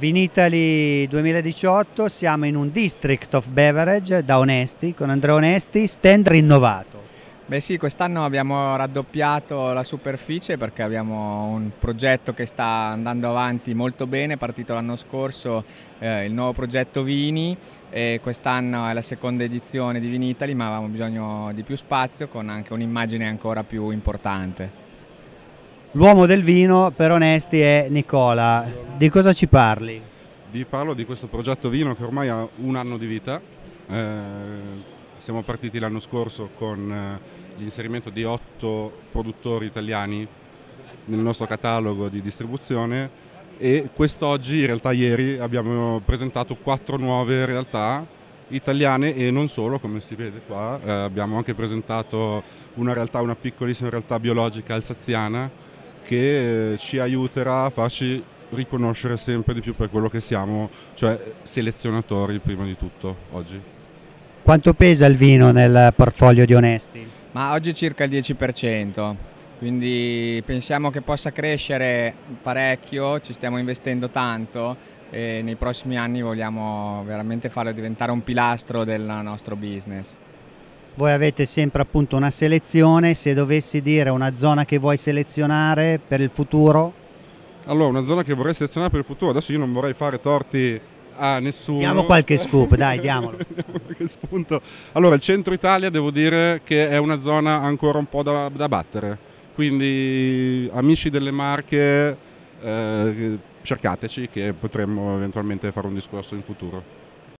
Vinitaly 2018 siamo in un district of beverage da Onesti, con Andrea Onesti, stand rinnovato. Beh sì, quest'anno abbiamo raddoppiato la superficie perché abbiamo un progetto che sta andando avanti molto bene, è partito l'anno scorso eh, il nuovo progetto Vini e quest'anno è la seconda edizione di Vinitaly ma avevamo bisogno di più spazio con anche un'immagine ancora più importante. L'uomo del vino per onesti è Nicola, di cosa ci parli? Vi parlo di questo progetto vino che ormai ha un anno di vita, eh, siamo partiti l'anno scorso con eh, l'inserimento di otto produttori italiani nel nostro catalogo di distribuzione e quest'oggi, in realtà ieri, abbiamo presentato quattro nuove realtà italiane e non solo, come si vede qua, eh, abbiamo anche presentato una realtà, una piccolissima realtà biologica alsaziana che eh, ci aiuterà a farci riconoscere sempre di più per quello che siamo, cioè selezionatori prima di tutto oggi. Quanto pesa il vino nel portfolio di Onesti? Ma oggi circa il 10%, quindi pensiamo che possa crescere parecchio, ci stiamo investendo tanto e nei prossimi anni vogliamo veramente farlo diventare un pilastro del nostro business voi avete sempre appunto una selezione, se dovessi dire una zona che vuoi selezionare per il futuro? Allora, una zona che vorrei selezionare per il futuro, adesso io non vorrei fare torti a nessuno. Diamo qualche scoop, dai, diamolo. diamo spunto. allora, il centro Italia devo dire che è una zona ancora un po' da, da battere, quindi amici delle Marche, eh, cercateci che potremmo eventualmente fare un discorso in futuro.